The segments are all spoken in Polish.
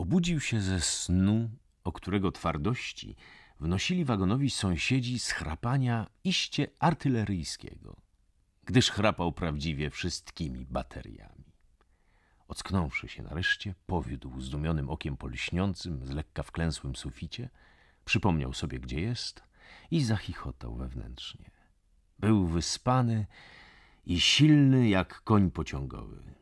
Obudził się ze snu, o którego twardości wnosili wagonowi sąsiedzi schrapania iście artyleryjskiego, gdyż chrapał prawdziwie wszystkimi bateriami. Ocknąwszy się nareszcie, powiódł zdumionym okiem po lśniącym, z lekka wklęsłym suficie, przypomniał sobie, gdzie jest i zachichotał wewnętrznie. Był wyspany i silny jak koń pociągowy.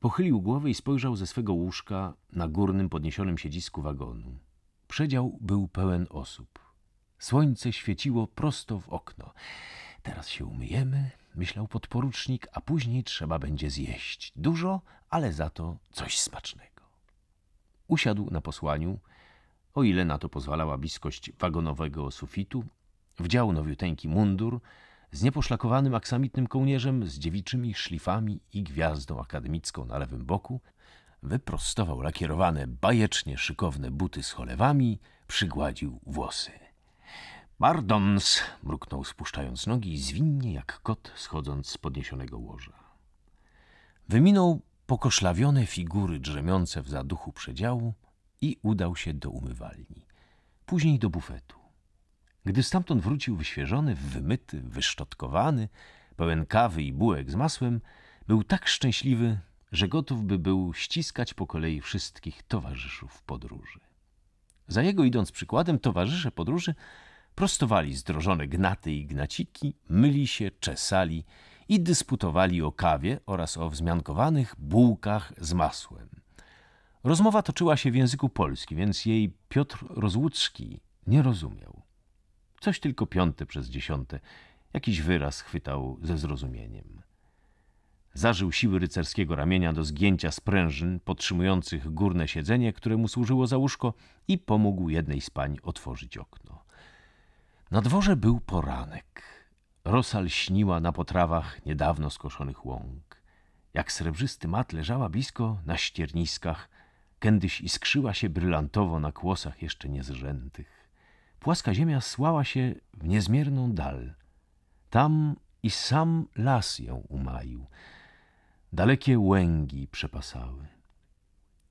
Pochylił głowę i spojrzał ze swego łóżka na górnym podniesionym siedzisku wagonu. Przedział był pełen osób. Słońce świeciło prosto w okno. Teraz się umyjemy, myślał podporucznik, a później trzeba będzie zjeść. Dużo, ale za to coś smacznego. Usiadł na posłaniu, o ile na to pozwalała bliskość wagonowego sufitu, wdział nowiuteńki mundur, z nieposzlakowanym aksamitnym kołnierzem, z dziewiczymi szlifami i gwiazdą akademicką na lewym boku, wyprostował lakierowane, bajecznie szykowne buty z cholewami, przygładził włosy. Bardons mruknął spuszczając nogi, zwinnie jak kot schodząc z podniesionego łoża. Wyminął pokoszlawione figury drzemiące w zaduchu przedziału i udał się do umywalni, później do bufetu. Gdy stamtąd wrócił wyświeżony, wymyty, wyszczotkowany, pełen kawy i bułek z masłem, był tak szczęśliwy, że gotów by był ściskać po kolei wszystkich towarzyszów podróży. Za jego idąc przykładem, towarzysze podróży prostowali zdrożone gnaty i gnaciki, myli się, czesali i dysputowali o kawie oraz o wzmiankowanych bułkach z masłem. Rozmowa toczyła się w języku polskim, więc jej Piotr Rozłucki nie rozumiał. Coś tylko piąte przez dziesiąte. Jakiś wyraz chwytał ze zrozumieniem. Zażył siły rycerskiego ramienia do zgięcia sprężyn podtrzymujących górne siedzenie, które mu służyło za łóżko i pomógł jednej z pań otworzyć okno. Na dworze był poranek. Rosa lśniła na potrawach niedawno skoszonych łąk. Jak srebrzysty mat leżała blisko na ścierniskach, kędyś iskrzyła się brylantowo na kłosach jeszcze niezrzętych płaska ziemia słała się w niezmierną dal. Tam i sam las ją umaił. Dalekie łęgi przepasały.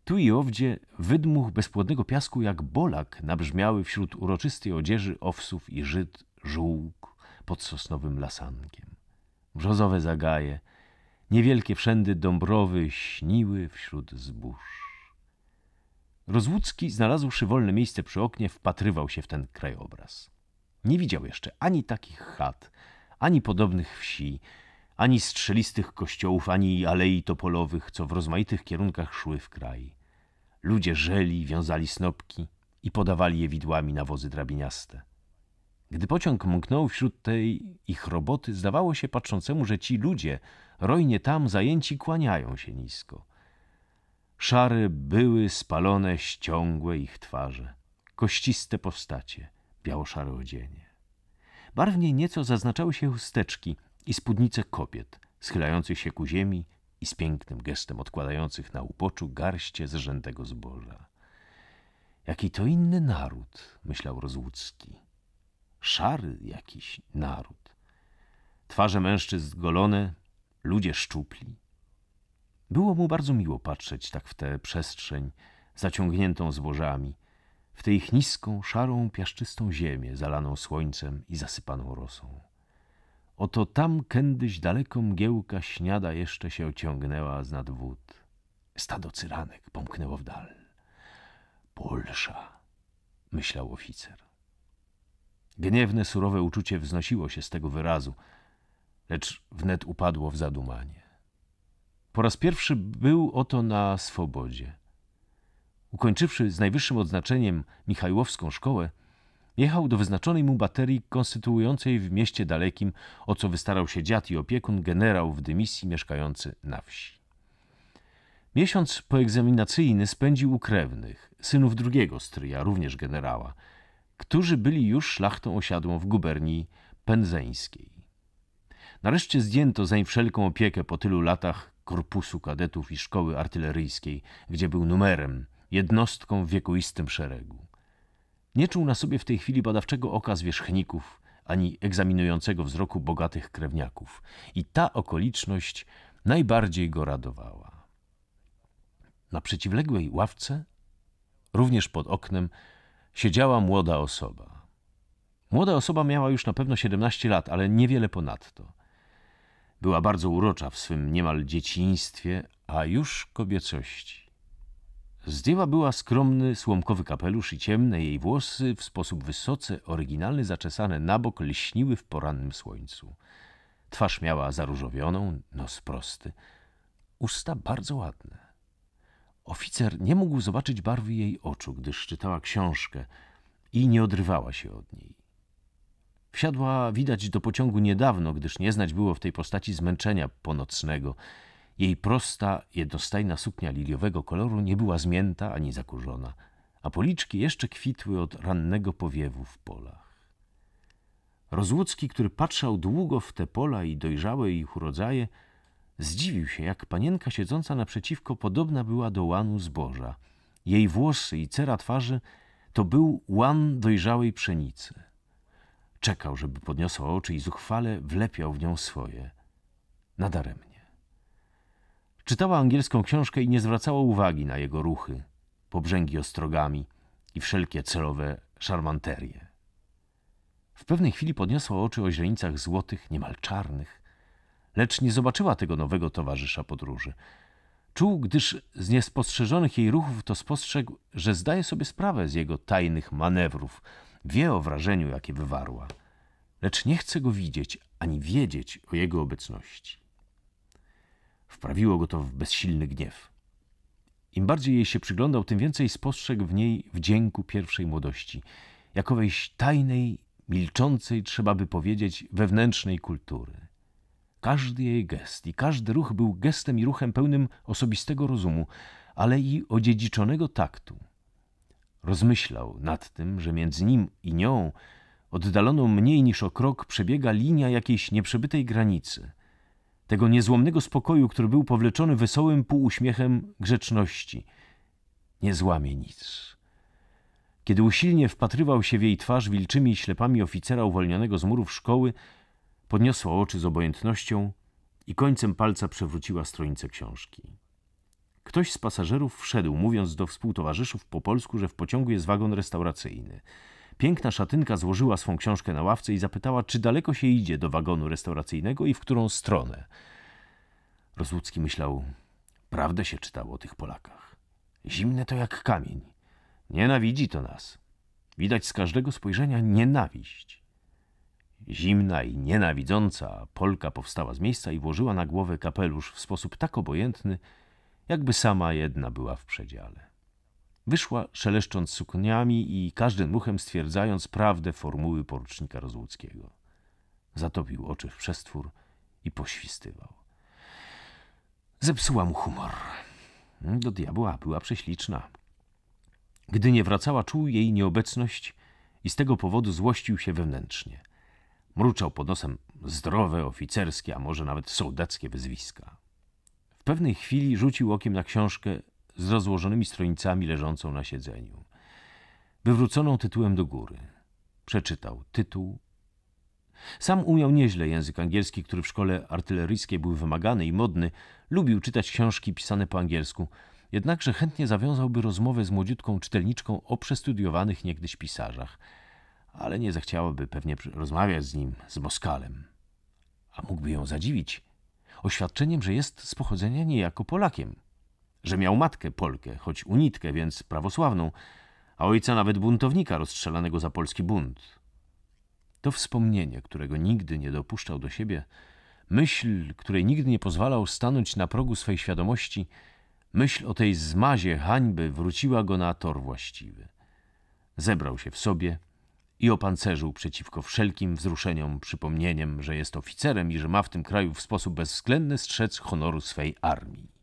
Tu i owdzie wydmuch bezpłodnego piasku jak bolak nabrzmiały wśród uroczystej odzieży owsów i żyd żółk pod sosnowym lasankiem. Brzozowe zagaje, niewielkie wszędy dąbrowy śniły wśród zbóż. Rozłucki, znalazłszy wolne miejsce przy oknie, wpatrywał się w ten krajobraz. Nie widział jeszcze ani takich chat, ani podobnych wsi, ani strzelistych kościołów, ani alei topolowych, co w rozmaitych kierunkach szły w kraj. Ludzie żeli, wiązali snopki i podawali je widłami na wozy drabiniaste. Gdy pociąg mknął wśród tej ich roboty, zdawało się patrzącemu, że ci ludzie, rojnie tam zajęci, kłaniają się nisko. Szare były spalone, ściągłe ich twarze, kościste postacie, biało-szare odzienie. Barwnie nieco zaznaczały się chusteczki i spódnice kobiet, schylających się ku ziemi i z pięknym gestem odkładających na upoczu garście zrzętego zboża. Jaki to inny naród, myślał Rozłucki. Szary jakiś naród. Twarze mężczyzn golone, ludzie szczupli, było mu bardzo miło patrzeć tak w tę przestrzeń zaciągniętą zbożami, w tę ich niską, szarą, piaszczystą ziemię zalaną słońcem i zasypaną rosą. Oto tam kiedyś daleko mgiełka śniada jeszcze się ociągnęła z nad wód. Stado cyranek pomknęło w dal. Polsza, myślał oficer. Gniewne, surowe uczucie wznosiło się z tego wyrazu, lecz wnet upadło w zadumanie. Po raz pierwszy był oto na swobodzie. Ukończywszy z najwyższym odznaczeniem Michajłowską szkołę, jechał do wyznaczonej mu baterii konstytuującej w mieście dalekim, o co wystarał się dziad i opiekun, generał w dymisji mieszkający na wsi. Miesiąc poegzaminacyjny spędził u krewnych, synów drugiego stryja, również generała, którzy byli już szlachtą osiadłą w guberni penzeńskiej. Nareszcie zdjęto zeń wszelką opiekę po tylu latach Korpusu Kadetów i Szkoły Artyleryjskiej, gdzie był numerem, jednostką w wiekuistym szeregu. Nie czuł na sobie w tej chwili badawczego oka zwierzchników, ani egzaminującego wzroku bogatych krewniaków. I ta okoliczność najbardziej go radowała. Na przeciwległej ławce, również pod oknem, siedziała młoda osoba. Młoda osoba miała już na pewno 17 lat, ale niewiele ponadto. Była bardzo urocza w swym niemal dzieciństwie, a już kobiecości. Zdjęła była skromny, słomkowy kapelusz i ciemne jej włosy w sposób wysoce oryginalny zaczesane na bok lśniły w porannym słońcu. Twarz miała zaróżowioną, nos prosty, usta bardzo ładne. Oficer nie mógł zobaczyć barwy jej oczu, gdyż czytała książkę i nie odrywała się od niej. Wsiadła widać do pociągu niedawno, gdyż nie znać było w tej postaci zmęczenia ponocnego. Jej prosta, jednostajna suknia liliowego koloru nie była zmięta ani zakurzona, a policzki jeszcze kwitły od rannego powiewu w polach. Rozłucki, który patrzał długo w te pola i dojrzałe ich urodzaje, zdziwił się, jak panienka siedząca naprzeciwko podobna była do łanu zboża. Jej włosy i cera twarzy to był łan dojrzałej pszenicy. Czekał, żeby podniosła oczy i zuchwale wlepiał w nią swoje. Nadaremnie. Czytała angielską książkę i nie zwracała uwagi na jego ruchy, pobrzęgi ostrogami i wszelkie celowe szarmanterie. W pewnej chwili podniosła oczy o źrenicach złotych, niemal czarnych, lecz nie zobaczyła tego nowego towarzysza podróży. Czuł, gdyż z niespostrzeżonych jej ruchów to spostrzegł, że zdaje sobie sprawę z jego tajnych manewrów – Wie o wrażeniu, jakie wywarła, lecz nie chce go widzieć ani wiedzieć o jego obecności. Wprawiło go to w bezsilny gniew. Im bardziej jej się przyglądał, tym więcej spostrzegł w niej wdzięku pierwszej młodości, jakowejś tajnej, milczącej, trzeba by powiedzieć, wewnętrznej kultury. Każdy jej gest i każdy ruch był gestem i ruchem pełnym osobistego rozumu, ale i odziedziczonego taktu. Rozmyślał nad tym, że między nim i nią, oddaloną mniej niż o krok, przebiega linia jakiejś nieprzebytej granicy. Tego niezłomnego spokoju, który był powleczony wesołym półuśmiechem grzeczności. Nie złamie nic. Kiedy usilnie wpatrywał się w jej twarz wilczymi ślepami oficera uwolnionego z murów szkoły, podniosła oczy z obojętnością i końcem palca przewróciła stronicę książki. Ktoś z pasażerów wszedł, mówiąc do współtowarzyszów po polsku, że w pociągu jest wagon restauracyjny. Piękna szatynka złożyła swą książkę na ławce i zapytała, czy daleko się idzie do wagonu restauracyjnego i w którą stronę. Rozłucki myślał, prawdę się czytało o tych Polakach. Zimne to jak kamień. Nienawidzi to nas. Widać z każdego spojrzenia nienawiść. Zimna i nienawidząca Polka powstała z miejsca i włożyła na głowę kapelusz w sposób tak obojętny, jakby sama jedna była w przedziale. Wyszła szeleszcząc sukniami i każdym ruchem stwierdzając prawdę formuły porucznika Rozłuckiego. Zatopił oczy w przestwór i poświstywał. Zepsuła mu humor. Do diabła była prześliczna. Gdy nie wracała, czuł jej nieobecność i z tego powodu złościł się wewnętrznie. Mruczał pod nosem zdrowe, oficerskie, a może nawet sołdackie wyzwiska pewnej chwili rzucił okiem na książkę z rozłożonymi stronicami leżącą na siedzeniu, wywróconą tytułem do góry. Przeczytał tytuł. Sam umiał nieźle język angielski, który w szkole artyleryjskiej był wymagany i modny. Lubił czytać książki pisane po angielsku, jednakże chętnie zawiązałby rozmowę z młodziutką czytelniczką o przestudiowanych niegdyś pisarzach. Ale nie zechciałaby pewnie rozmawiać z nim, z Moskalem. A mógłby ją zadziwić – oświadczeniem, że jest z pochodzenia niejako Polakiem, że miał matkę Polkę, choć unitkę, więc prawosławną, a ojca nawet buntownika rozstrzelanego za polski bunt. To wspomnienie, którego nigdy nie dopuszczał do siebie, myśl, której nigdy nie pozwalał stanąć na progu swej świadomości, myśl o tej zmazie hańby wróciła go na tor właściwy. Zebrał się w sobie, i opancerzył przeciwko wszelkim wzruszeniom przypomnieniem, że jest oficerem i że ma w tym kraju w sposób bezwzględny strzec honoru swej armii.